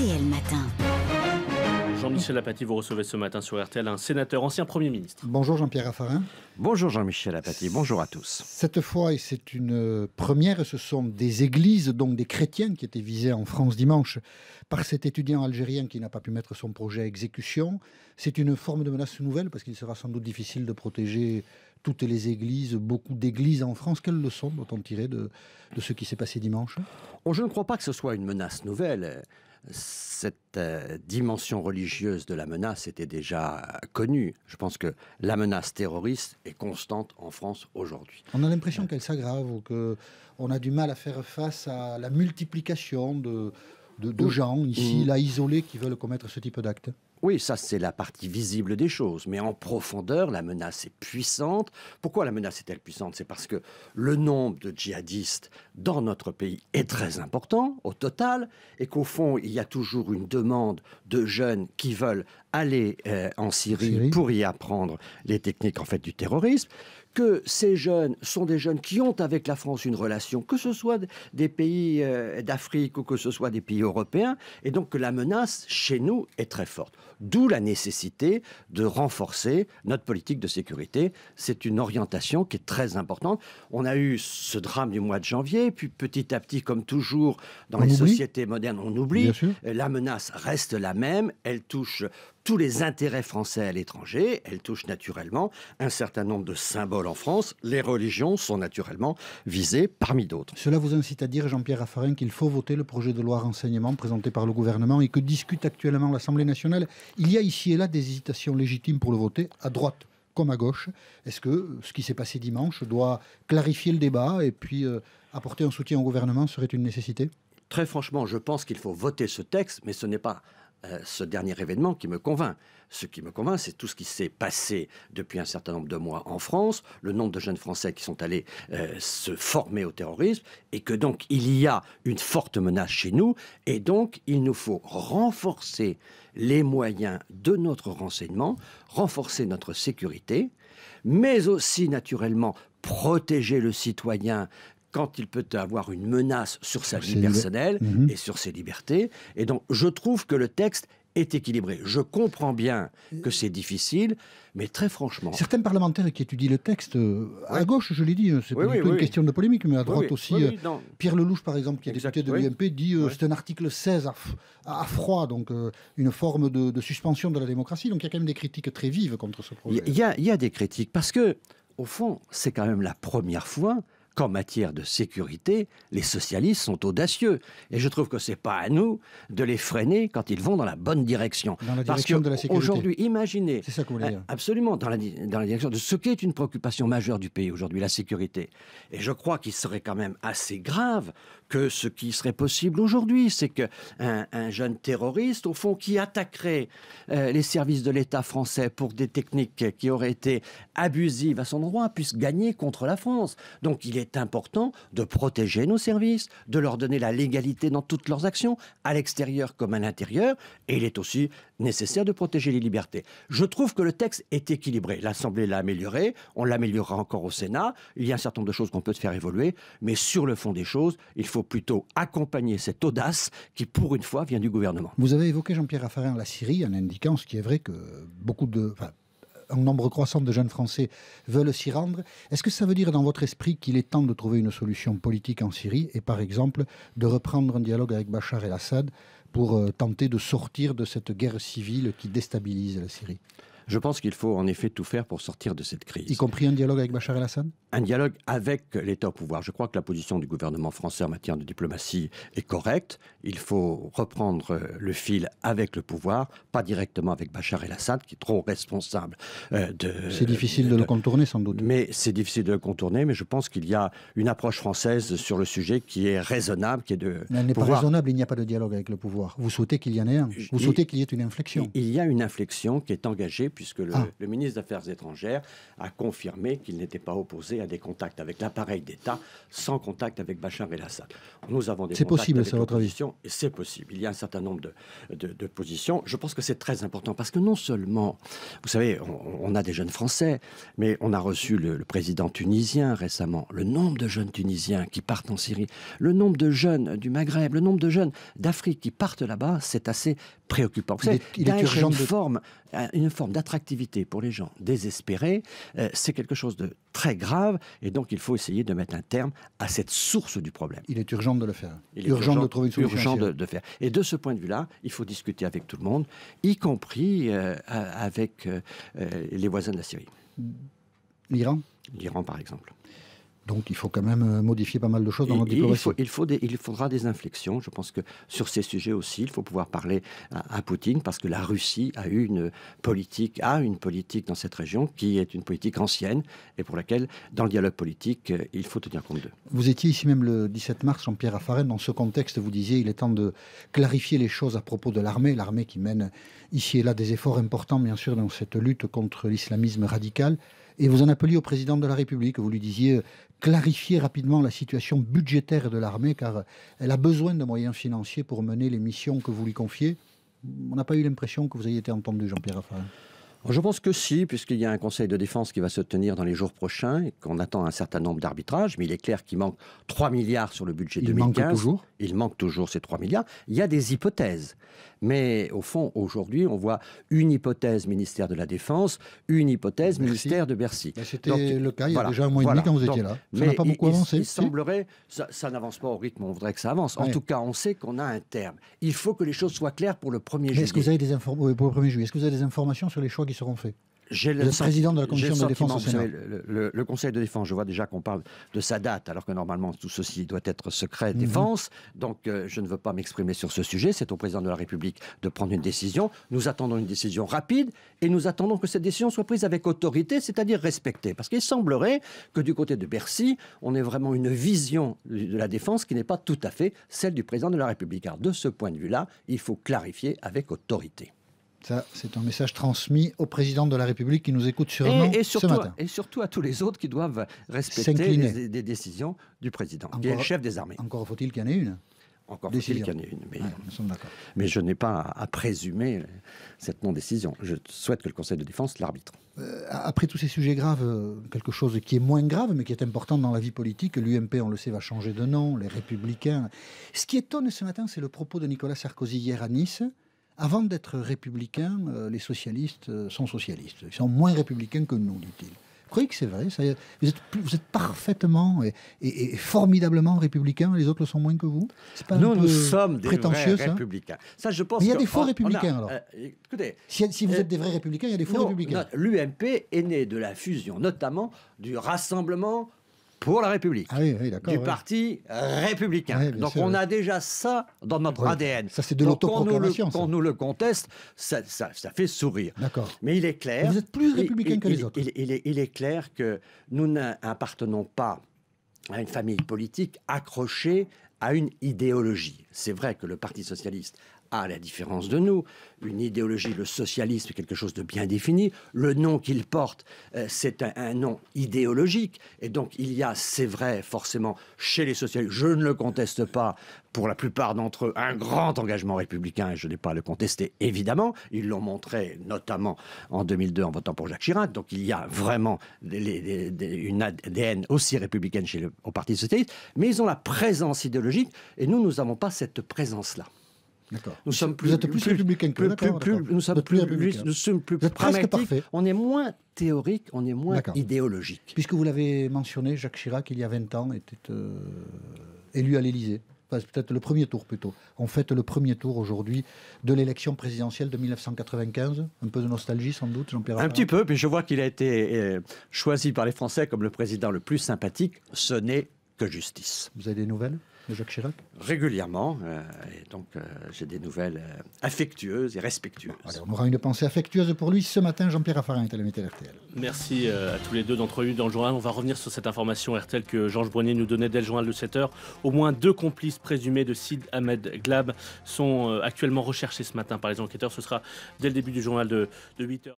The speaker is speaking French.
RTL Matin. Jean-Michel Apathy, vous recevez ce matin sur RTL un sénateur, ancien Premier ministre. Bonjour Jean-Pierre Raffarin. Bonjour Jean-Michel Apathy, bonjour à tous. Cette fois, et c'est une euh, première, ce sont des églises, donc des chrétiennes qui étaient visées en France dimanche par cet étudiant algérien qui n'a pas pu mettre son projet à exécution. C'est une forme de menace nouvelle parce qu'il sera sans doute difficile de protéger toutes les églises, beaucoup d'églises en France. Quelles leçons doit-on tirer de, ce qui s'est passé dimanche oh, Je ne crois pas que ce soit une menace nouvelle cette euh, dimension religieuse de la menace était déjà connue. Je pense que la menace terroriste est constante en France aujourd'hui. On a l'impression qu'elle s'aggrave ou qu'on a du mal à faire face à la multiplication de, de, gens ici, là, isolés, qui veulent commettre ce type d'actes. Oui, ça c'est la partie visible des choses, mais en profondeur, la menace est puissante. Pourquoi la menace est-elle puissante C'est parce que le nombre de djihadistes dans notre pays est très important au total, et qu'au fond, il y a toujours une demande de jeunes qui veulent aller euh, en Syrie, Syrie pour y apprendre les techniques en fait du terrorisme, que ces jeunes sont des jeunes qui ont avec la France une relation, que ce soit des pays euh, d'Afrique ou que ce soit des pays européens, et donc que la menace chez nous est très forte. D'où la nécessité de renforcer notre politique de sécurité. C'est une orientation qui est très importante. On a eu ce drame du mois de janvier, puis petit à petit, comme toujours dans les sociétés modernes, on oublie. La menace reste la même. Elle touche tous les intérêts français à l'étranger. Elle touche naturellement un certain nombre de symboles en France. Les religions sont naturellement visées parmi d'autres. Cela vous incite à dire, Jean-Pierre Raffarin, qu'il faut voter le projet de loi renseignement présenté par le gouvernement et que discute actuellement l'Assemblée nationale. Il y a ici et là des hésitations légitimes pour le voter, à droite comme à gauche. Est-ce que ce qui s'est passé dimanche doit clarifier le débat et puis euh, apporter un soutien au gouvernement serait une nécessité Très franchement, je pense qu'il faut voter ce texte, mais ce n'est pas euh, ce dernier événement qui me convainc. Ce qui me convainc, c'est tout ce qui s'est passé depuis un certain nombre de mois en France, le nombre de jeunes Français qui sont allés euh, se former au terrorisme, et que donc il y a une forte menace chez nous, et donc il nous faut renforcer les moyens de notre renseignement, renforcer notre sécurité, mais aussi naturellement protéger le citoyen quand il peut avoir une menace sur sa vie personnelle mhm. et sur ses libertés. Et donc, je trouve que le texte est équilibré. Je comprends bien que c'est difficile, mais très franchement. Certains parlementaires qui étudient le texte, euh, à gauche, je l'ai dit, euh, c'est plutôt une question de polémique, mais à droite aussi. Euh, Pierre Lelouch, par exemple, qui est député de l'UMP, dit c'est un article 16 à, froid, donc une forme de, suspension de la démocratie. Donc il y a quand même des critiques très vives contre ce projet. Il y, y, a des critiques, parce que, au fond, c'est quand même la première fois qu'en matière de sécurité, les socialistes sont audacieux. Et je trouve que c'est pas à nous de les freiner quand ils vont dans la bonne direction. Dans la direction Parce qu'aujourd'hui, de la sécurité. Aujourd'hui, imaginez. Euh, absolument, dans la, direction de ce qui est une préoccupation majeure du pays aujourd'hui, la sécurité. Et je crois qu'il serait quand même assez grave que ce qui serait possible aujourd'hui, c'est qu'un un jeune terroriste, au fond, qui attaquerait euh, les services de l'État français pour des techniques qui auraient été abusives à son droit, puisse gagner contre la France. Donc il est est important de protéger nos services, de leur donner la légalité dans toutes leurs actions, à l'extérieur comme à l'intérieur, et il est aussi nécessaire de protéger les libertés. Je trouve que le texte est équilibré. L'Assemblée l'a amélioré, on l'améliorera encore au Sénat. Il y a un certain nombre de choses qu'on peut faire évoluer, mais sur le fond des choses, il faut plutôt accompagner cette audace qui, pour une fois, vient du gouvernement. Vous avez évoqué Jean-Pierre Raffarin la Syrie en indiquant, ce qui est vrai, que beaucoup de, un nombre croissant de jeunes Français veulent s'y rendre. Est-ce que ça veut dire dans votre esprit qu'il est temps de trouver une solution politique en Syrie et par exemple de reprendre un dialogue avec Bachar el-Assad pour euh, tenter de sortir de cette guerre civile qui déstabilise la Syrie je pense qu'il faut en effet tout faire pour sortir de cette crise. Y compris un dialogue avec Bachar el-Assad Un dialogue avec l'État au pouvoir. Je crois que la position du gouvernement français en matière de diplomatie est correcte. Il faut reprendre euh, le fil avec le pouvoir, pas directement avec Bachar el-Assad, qui est trop responsable euh, de... C'est difficile de, le contourner sans doute. Mais c'est difficile de le contourner, mais je pense qu'il y a une approche française sur le sujet qui est raisonnable, qui est de... Mais elle n'est pas raisonnable, il n'y a pas de dialogue avec le pouvoir. Vous souhaitez qu'il y en ait un. Vous souhaitez qu'il y ait une inflexion. Il y a une inflexion qui est engagée puisque le, ah. ministre des Affaires étrangères a confirmé qu'il n'était pas opposé à des contacts avec l'appareil d'État, sans contact avec Bachar el-Assad. Nous avons des contacts possible, votre votre et c'est possible. Il y a un certain nombre de, positions. Je pense que c'est très important, parce que non seulement, vous savez, on, a des jeunes Français, mais on a reçu le président tunisien récemment, le nombre de jeunes Tunisiens qui partent en Syrie, le nombre de jeunes du Maghreb, le nombre de jeunes d'Afrique qui partent là-bas, c'est assez préoccupant. il, est, urgent une, de... forme, une forme d'attractivité pour les gens désespérés. Euh, c'est quelque chose de très grave et donc il faut essayer de mettre un terme à cette source du problème. Il est urgent de le faire. Il est urgent, de trouver une solution. Urgent de, de, faire. Et de ce point de vue-là, il faut discuter avec tout le monde, y compris euh, avec euh, les voisins de la Syrie. L'Iran L'Iran, par exemple. Donc il faut quand même euh, modifier pas mal de choses dans notre diplomatie. Il, faut, il, faudra des inflexions. Je pense que sur ces sujets aussi, il faut pouvoir parler à, Poutine parce que la Russie a une politique, a une politique dans cette région qui est une politique ancienne et pour laquelle, dans le dialogue politique, il faut tenir compte d'eux. Vous étiez ici même le 17 mars, Jean-Pierre Raffarin. Dans ce contexte, vous disiez il est temps de clarifier les choses à propos de l'armée, l'armée qui mène ici et là des efforts importants, bien sûr, dans cette lutte contre l'islamisme radical et vous en appeliez au président de la République. Vous lui disiez euh, clarifier rapidement la situation budgétaire de l'armée, car euh, elle a besoin de moyens financiers pour mener les missions que vous lui confiez. On n'a pas eu l'impression que vous ayez été entendu, Jean-Pierre Raffarin. Je pense que si, puisqu'il y a un conseil de défense qui va se tenir dans les jours prochains et qu'on attend un certain nombre d'arbitrages, mais il est clair qu'il manque 3 milliards sur le budget 2015. Il manque toujours Il manque toujours ces 3 milliards. Il y a des hypothèses. Mais au fond, aujourd'hui, on voit une hypothèse ministère de la Défense, une hypothèse ministère de Bercy. Bah, c'était le cas il y a déjà un mois et demi quand vous étiez là. Ça n'a pas beaucoup avancé. Il, semblerait, ça, n'avance pas au rythme, on voudrait que ça avance. En tout cas, on sait qu'on a un terme. Il faut que les choses soient claires pour le 1er juillet. ce que euh, pour le 1er juillet Est-ce que vous avez des informations sur les choix qui seront faits le, président de la commission de défense Le, conseil de défense, je vois déjà qu'on parle de sa date, alors que normalement tout ceci doit être secret mhm. défense. Donc euh, je ne veux pas m'exprimer sur ce sujet. C'est au président de la République de prendre une décision. Nous attendons une décision rapide et nous attendons que cette décision soit prise avec autorité, c'est-à-dire respectée. Parce qu'il semblerait que du côté de Bercy, on ait vraiment une vision de la défense qui n'est pas tout à fait celle du président de la République. Alors de ce point de vue-là, il faut clarifier avec autorité c'est un message transmis au président de la République qui nous écoute sur et, et ce matin. Et surtout à tous les autres qui doivent respecter les, décisions du président, qui est le chef des armées. Encore faut-il qu'il y en ait une encore faut-il qu'il y en ait une. Mais, ah, je n'ai pas à, présumer cette non-décision. Je souhaite que le Conseil de défense l'arbitre. Euh, après tous ces sujets graves, euh, quelque chose qui est moins grave, mais qui est important dans la vie politique, l'UMP, on le sait, va changer de nom, les Républicains. Ce qui étonne ce matin, c'est le propos de Nicolas Sarkozy hier à Nice. Avant d'être républicains, euh, les socialistes euh, sont socialistes. Ils sont moins républicains que nous, dit-il. Vous croyez que c'est vrai vous, êtes, parfaitement et, formidablement républicains, les autres le sont moins que vous pas Nous, nous sommes des vrais républicains. je pense Mais il y a des faux républicains, alors. Euh, si, vous êtes des vrais républicains, il y a des faux républicains. L'UMP est né de la fusion, notamment du rassemblement pour la République, ah du parti républicain. Donc on a déjà ça dans notre ADN. Ça c'est de l'autoproclamation. Quand, nous le conteste, ça, fait sourire. D'accord. Mais il est clair. Vous êtes plus républicain que les autres. est, il est clair que nous n'appartenons pas à une famille politique accrochée à une idéologie. C'est vrai que le Parti socialiste à la différence de nous, une idéologie, le socialisme, quelque chose de bien défini. Le nom qu'il porte, euh, c'est un, nom idéologique. Et donc, il y a, c'est vrai, forcément, chez les socialistes, je ne le conteste pas, pour la plupart d'entre eux, un grand engagement républicain, et je n'ai pas le contester, évidemment. Ils l'ont montré, notamment en 2002, en votant pour Jacques Chirac. Donc, il y a vraiment une ADN aussi républicaine chez le, au Parti socialiste. Mais ils ont la présence idéologique, et nous, nous n'avons pas cette présence-là. Nous sommes plus, Vous êtes plus, républicains que nous sommes nous sommes plus On est moins théorique, on est moins idéologique. Puisque vous l'avez mentionné, Jacques Chirac, il y a 20 ans, était euh, élu à l'Élysée. Enfin, peut-être le premier tour plutôt. On fête le premier tour aujourd'hui de l'élection présidentielle de 1995. Un peu de nostalgie sans doute, Jean-Pierre. Un petit peu, puis je vois qu'il a été euh, choisi par les Français comme le président le plus sympathique. Ce n'est que justice. Vous avez des nouvelles de Jacques Chirac Régulièrement. Euh, et donc, euh, j'ai des nouvelles euh, affectueuses et respectueuses. Alors on aura une pensée affectueuse pour lui ce matin. Jean-Pierre Raffarin est à la RTL. Merci à tous les deux d'entre eux dans le journal. On va revenir sur cette information RTL que Georges Brunier nous donnait dès le journal de 7 h Au moins deux complices présumés de Sid Ahmed Glab sont actuellement recherchés ce matin par les enquêteurs. Ce sera dès le début du journal de, de 8 h